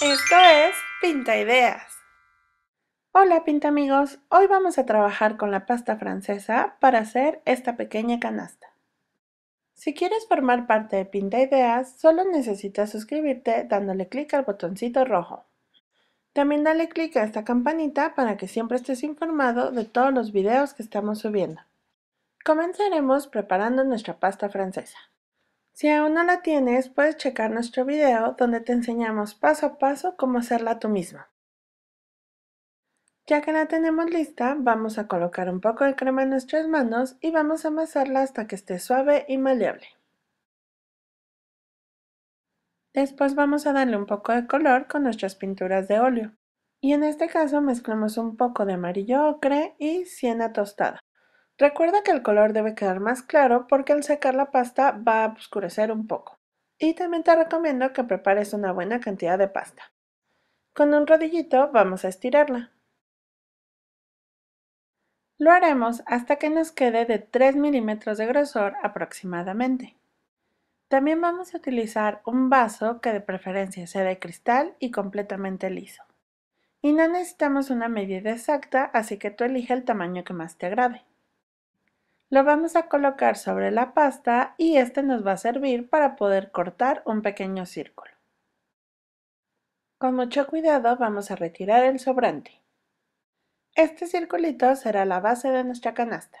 Esto es Pinta Ideas. Hola Pinta amigos, hoy vamos a trabajar con la pasta francesa para hacer esta pequeña canasta. Si quieres formar parte de Pinta Ideas, solo necesitas suscribirte dándole clic al botoncito rojo. También dale clic a esta campanita para que siempre estés informado de todos los videos que estamos subiendo. Comenzaremos preparando nuestra pasta francesa. Si aún no la tienes, puedes checar nuestro video donde te enseñamos paso a paso cómo hacerla tú misma. Ya que la tenemos lista, vamos a colocar un poco de crema en nuestras manos y vamos a amasarla hasta que esté suave y maleable. Después vamos a darle un poco de color con nuestras pinturas de óleo. Y en este caso mezclamos un poco de amarillo ocre y siena tostada. Recuerda que el color debe quedar más claro porque al secar la pasta va a oscurecer un poco. Y también te recomiendo que prepares una buena cantidad de pasta. Con un rodillito vamos a estirarla. Lo haremos hasta que nos quede de 3 milímetros de grosor aproximadamente. También vamos a utilizar un vaso que de preferencia sea de cristal y completamente liso. Y no necesitamos una medida exacta, así que tú elige el tamaño que más te agrade. Lo vamos a colocar sobre la pasta y este nos va a servir para poder cortar un pequeño círculo. Con mucho cuidado vamos a retirar el sobrante. Este circulito será la base de nuestra canasta.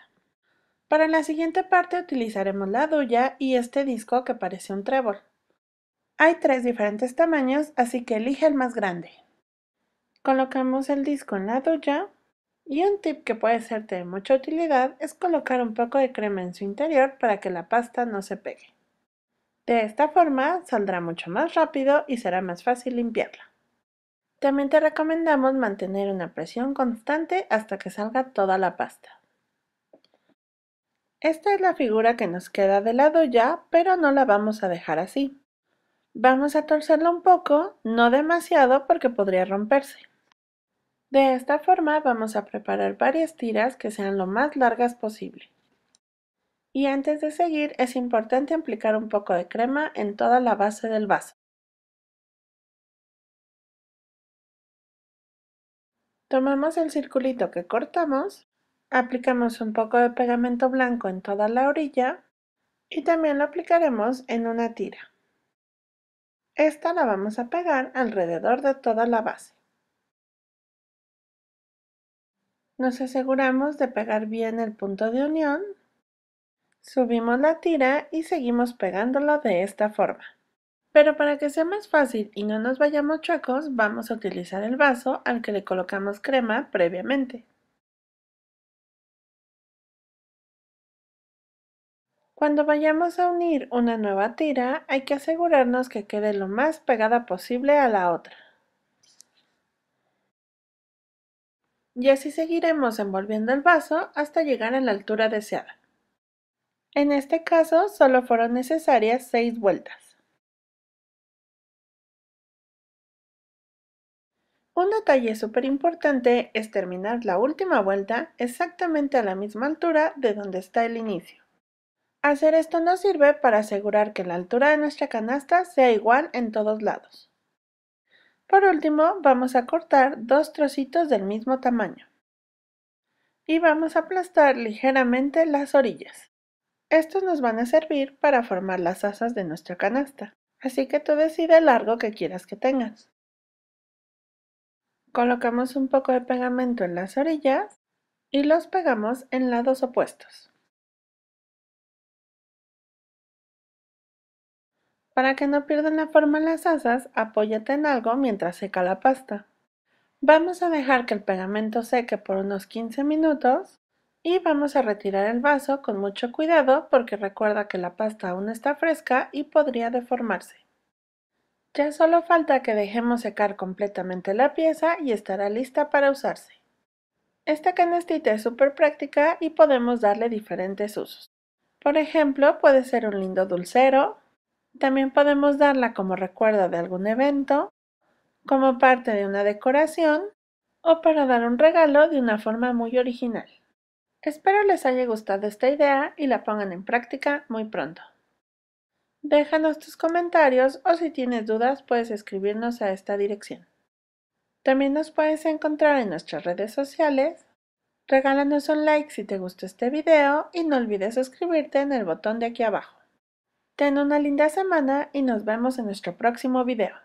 Para la siguiente parte utilizaremos la duya y este disco que parece un trébol. Hay tres diferentes tamaños, así que elige el más grande. Colocamos el disco en la duya y un tip que puede serte de mucha utilidad es colocar un poco de crema en su interior para que la pasta no se pegue. De esta forma saldrá mucho más rápido y será más fácil limpiarla. También te recomendamos mantener una presión constante hasta que salga toda la pasta. Esta es la figura que nos queda de lado ya, pero no la vamos a dejar así. Vamos a torcerla un poco, no demasiado porque podría romperse. De esta forma vamos a preparar varias tiras que sean lo más largas posible. Y antes de seguir es importante aplicar un poco de crema en toda la base del vaso. Tomamos el circulito que cortamos, aplicamos un poco de pegamento blanco en toda la orilla y también lo aplicaremos en una tira. Esta la vamos a pegar alrededor de toda la base. Nos aseguramos de pegar bien el punto de unión. Subimos la tira y seguimos pegándolo de esta forma. Pero para que sea más fácil y no nos vayamos chuecos, vamos a utilizar el vaso al que le colocamos crema previamente. Cuando vayamos a unir una nueva tira, hay que asegurarnos que quede lo más pegada posible a la otra. y así seguiremos envolviendo el vaso hasta llegar a la altura deseada. En este caso solo fueron necesarias 6 vueltas. Un detalle súper importante es terminar la última vuelta exactamente a la misma altura de donde está el inicio. Hacer esto nos sirve para asegurar que la altura de nuestra canasta sea igual en todos lados. Por último, vamos a cortar dos trocitos del mismo tamaño. Y vamos a aplastar ligeramente las orillas. Estos nos van a servir para formar las asas de nuestra canasta, así que tú decide el largo que quieras que tengas. Colocamos un poco de pegamento en las orillas y los pegamos en lados opuestos. Para que no pierdan la forma las asas, apóyate en algo mientras seca la pasta. Vamos a dejar que el pegamento seque por unos 15 minutos y vamos a retirar el vaso con mucho cuidado porque recuerda que la pasta aún está fresca y podría deformarse. Ya solo falta que dejemos secar completamente la pieza y estará lista para usarse. Esta canastita es súper práctica y podemos darle diferentes usos. Por ejemplo, puede ser un lindo dulcero, también podemos darla como recuerdo de algún evento, como parte de una decoración o para dar un regalo de una forma muy original. Espero les haya gustado esta idea y la pongan en práctica muy pronto. Déjanos tus comentarios o si tienes dudas puedes escribirnos a esta dirección. También nos puedes encontrar en nuestras redes sociales. Regálanos un like si te gustó este video y no olvides suscribirte en el botón de aquí abajo. Ten una linda semana y nos vemos en nuestro próximo video.